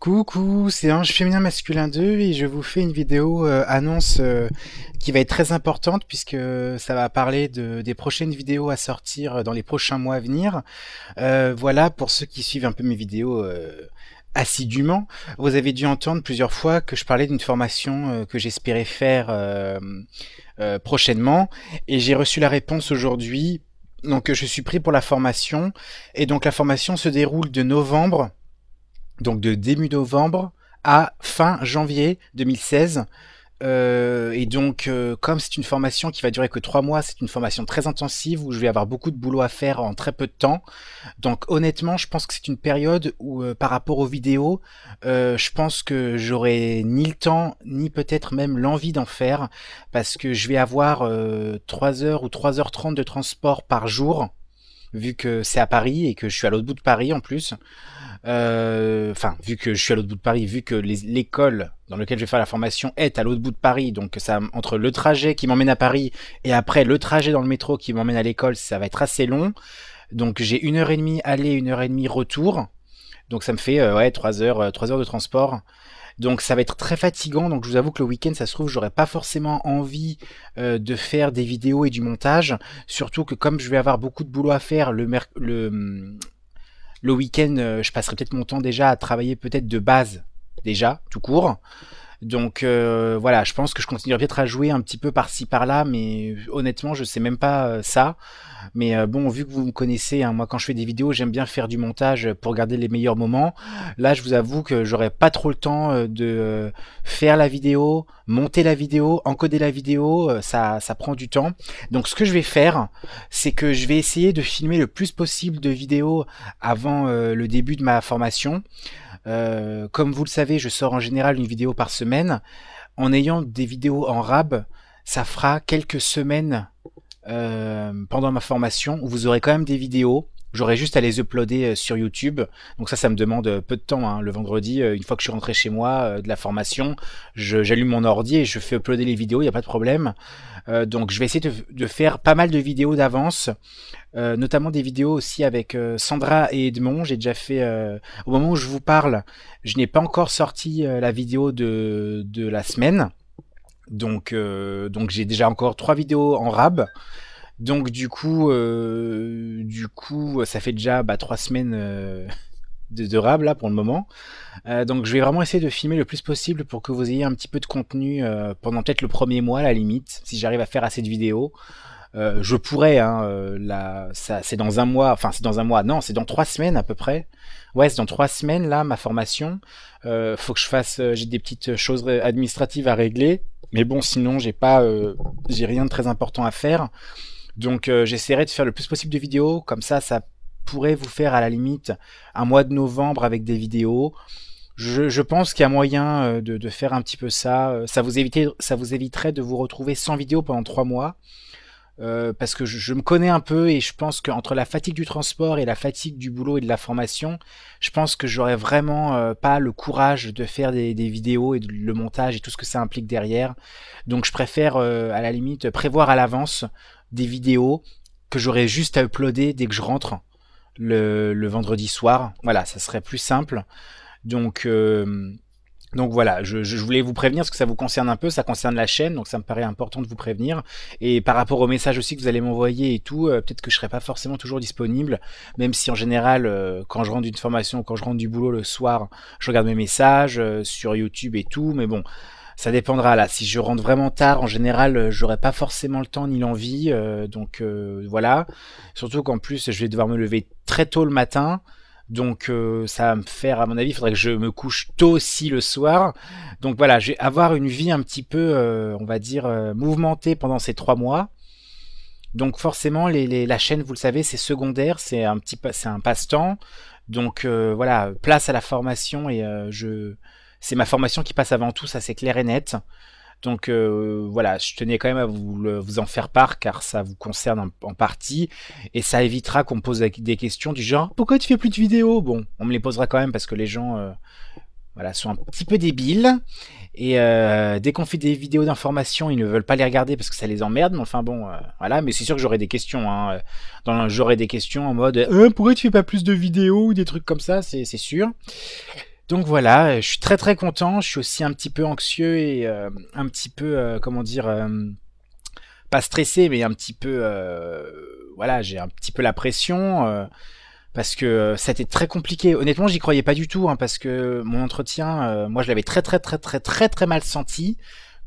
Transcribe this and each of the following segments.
Coucou, c'est Ange Féminin Masculin 2 et je vous fais une vidéo euh, annonce euh, qui va être très importante puisque ça va parler de, des prochaines vidéos à sortir euh, dans les prochains mois à venir. voilà, pour ceux qui suivent un peu mes vidéos assidûment, vous avez dû entendre plusieurs fois que je parlais d'une formation que j'espérais faire prochainement et j'ai reçu la réponse aujourd'hui. Donc je suis pris pour la formation et donc la formation se déroule de novembre donc de début novembre à fin janvier 2016. Euh, et donc, euh, comme c'est une formation qui va durer que trois mois, c'est une formation très intensive où je vais avoir beaucoup de boulot à faire en très peu de temps. Donc, honnêtement, je pense que c'est une période où, euh, par rapport aux vidéos, je pense que j'aurai ni le temps ni peut-être même l'envie d'en faire parce que je vais avoir 3 heures ou 3h30 de transport par jour vu que c'est à Paris et que je suis à l'autre bout de Paris en plus. Euh, enfin, vu que je suis à l'autre bout de Paris, vu que l'école dans laquelle je vais faire la formation est à l'autre bout de Paris, donc ça entre le trajet qui m'emmène à Paris et après le trajet dans le métro qui m'emmène à l'école, ça va être assez long. Donc j'ai une heure et demie aller, une heure et demie retour. Donc ça me fait 3 euh, heures, 3 euh, heures de transport. Donc ça va être très fatigant. Donc je vous avoue que le week-end, ça se trouve, j'aurais pas forcément envie euh, de faire des vidéos et du montage. Surtout que comme je vais avoir beaucoup de boulot à faire le, le, le week-end, je passerai peut-être mon temps déjà à travailler peut-être de base déjà, tout court. Donc euh, voilà, je pense que je continuerai peut-être à jouer un petit peu par-ci par-là, mais honnêtement, je sais même pas euh, ça. Mais euh, bon, vu que vous me connaissez, hein, moi quand je fais des vidéos, j'aime bien faire du montage pour garder les meilleurs moments. Là, je vous avoue que j'aurais pas trop le temps de faire la vidéo, monter la vidéo, encoder la vidéo, ça, ça prend du temps. Donc ce que je vais faire, c'est que je vais essayer de filmer le plus possible de vidéos avant le début de ma formation. Euh, comme vous le savez, je sors en général une vidéo par semaine. En ayant des vidéos en rab, ça fera quelques semaines euh, pendant ma formation où vous aurez quand même des vidéos J'aurais juste à les uploader euh, sur YouTube. Donc ça, ça me demande euh, peu de temps. Hein. Le vendredi, euh, une fois que je suis rentré chez moi de la formation, j'allume mon ordi et je fais uploader les vidéos, il n'y a pas de problème. donc je vais essayer de, faire pas mal de vidéos d'avance, notamment des vidéos aussi avec Sandra et Edmond. J'ai déjà fait, au moment où je vous parle, je n'ai pas encore sorti la vidéo de, la semaine. Donc, donc j'ai déjà encore trois vidéos en rab. Donc du coup, euh, du coup, ça fait déjà bah, trois semaines euh, de, de, là pour le moment. Euh, donc je vais vraiment essayer de filmer le plus possible pour que vous ayez un petit peu de contenu pendant peut-être le premier mois à la limite, si j'arrive à faire assez de vidéos. je pourrais, hein, là, ça, c'est dans un mois, enfin c'est dans un mois, non, c'est dans trois semaines à peu près. Ouais, c'est dans trois semaines là ma formation. faut que je fasse, j'ai des petites choses administratives à régler, mais bon, sinon j'ai pas, j'ai rien de très important à faire. Donc euh, j'essaierai de faire le plus possible de vidéos, comme ça ça pourrait vous faire à la limite un mois de novembre avec des vidéos. Je, pense qu'il y a moyen euh, de, faire un petit peu ça. Euh, ça vous, éviterait de vous retrouver sans vidéo pendant trois mois. parce que je, me connais un peu et je pense qu'entre la fatigue du transport et la fatigue du boulot et de la formation, je pense que j'aurais vraiment pas le courage de faire des, vidéos et le montage et tout ce que ça implique derrière. Donc je préfère à la limite prévoir à l'avance des vidéos que j'aurais juste à uploader dès que je rentre le, vendredi soir. Voilà, ça serait plus simple. Donc, euh, donc voilà, je, voulais vous prévenir parce que ça vous concerne un peu, ça concerne la chaîne, donc ça me paraît important de vous prévenir. Et par rapport aux messages aussi que vous allez m'envoyer et tout, euh, peut-être que je serai pas forcément toujours disponible, même si en général, euh, quand je rentre d'une formation, quand je rentre du boulot le soir, je regarde mes messages sur YouTube et tout, mais bon, ça dépendra là. Si je rentre vraiment tard, en général, euh, j'aurai pas forcément le temps ni l'envie. Euh, donc euh, voilà. Surtout qu'en plus, je vais devoir me lever très tôt le matin. Donc ça va me faire, à mon avis, il faudrait que je me couche tôt aussi le soir. Donc voilà, j'ai vais avoir une vie un petit peu, on va dire, mouvementée pendant ces trois mois. Donc forcément, la chaîne, vous le savez, c'est secondaire, c'est un petit, c'est un passe-temps. Donc voilà, place à la formation et je c'est ma formation qui passe avant tout, ça c'est clair et net. Donc euh, voilà, je tenais quand même à vous, en faire part car ça vous concerne en, partie et ça évitera qu'on me pose des questions du genre pourquoi tu fais plus de vidéos Bon, on me les posera quand même parce que les gens euh, voilà, sont un petit peu débiles et euh, dès qu'on fait des vidéos d'information, ils ne veulent pas les regarder parce que ça les emmerde. Mais enfin bon, voilà, mais c'est sûr que j'aurai des questions. Hein. J'aurai des questions en mode pourquoi tu fais pas plus de vidéos ou des trucs comme ça, c'est sûr. Donc voilà, euh, je suis très très content. Je suis aussi un petit peu anxieux et euh, un petit peu, euh, comment dire, pas stressé, mais un petit peu, voilà, j'ai un petit peu la pression parce que ça a été très compliqué. Honnêtement, j'y croyais pas du tout hein, parce que mon entretien, moi, je l'avais très très très très très très mal senti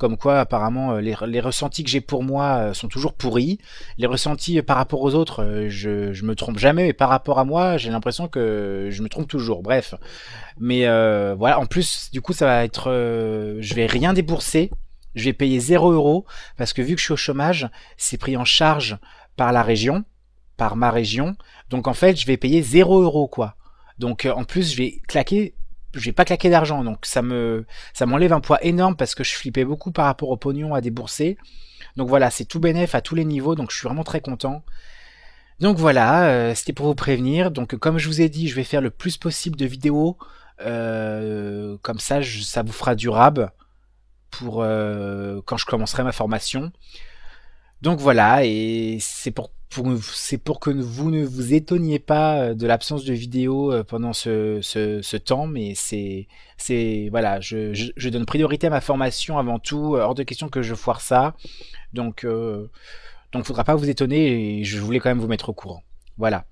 comme quoi apparemment euh, les, ressentis que j'ai pour moi euh, sont toujours pourris. Les ressentis euh, par rapport aux autres, je, ne me trompe jamais, mais par rapport à moi, j'ai l'impression que je me trompe toujours. Bref, mais voilà. En plus, du coup, ça va être, Je je vais rien débourser. Je vais payer 0 euros parce que vu que je suis au chômage, c'est pris en charge par la région, par ma région. Donc en fait, je vais payer 0 euros quoi. Donc en plus, je vais claquer j'ai pas claqué d'argent, donc ça me ça m'enlève un poids énorme parce que je flippais beaucoup par rapport au pognon à débourser. Donc voilà, c'est tout bénéf à tous les niveaux, donc je suis vraiment très content. Donc voilà, euh, c'était pour vous prévenir. Donc comme je vous ai dit, je vais faire le plus possible de vidéos. Euh, comme ça, ça vous fera durable pour euh, quand je commencerai ma formation. Donc voilà, et c'est pour c'est pour que vous ne vous étonniez pas euh, de l'absence de vidéo euh, pendant ce, temps, mais c'est, voilà, je, donne priorité à ma formation avant tout, euh, hors de question que je foire ça, donc il ne faudra pas vous étonner et je voulais quand même vous mettre au courant, voilà.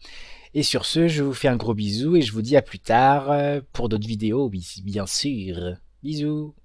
Et sur ce, je vous fais un gros bisou et je vous dis à plus tard pour d'autres vidéos, bien sûr. Bisous.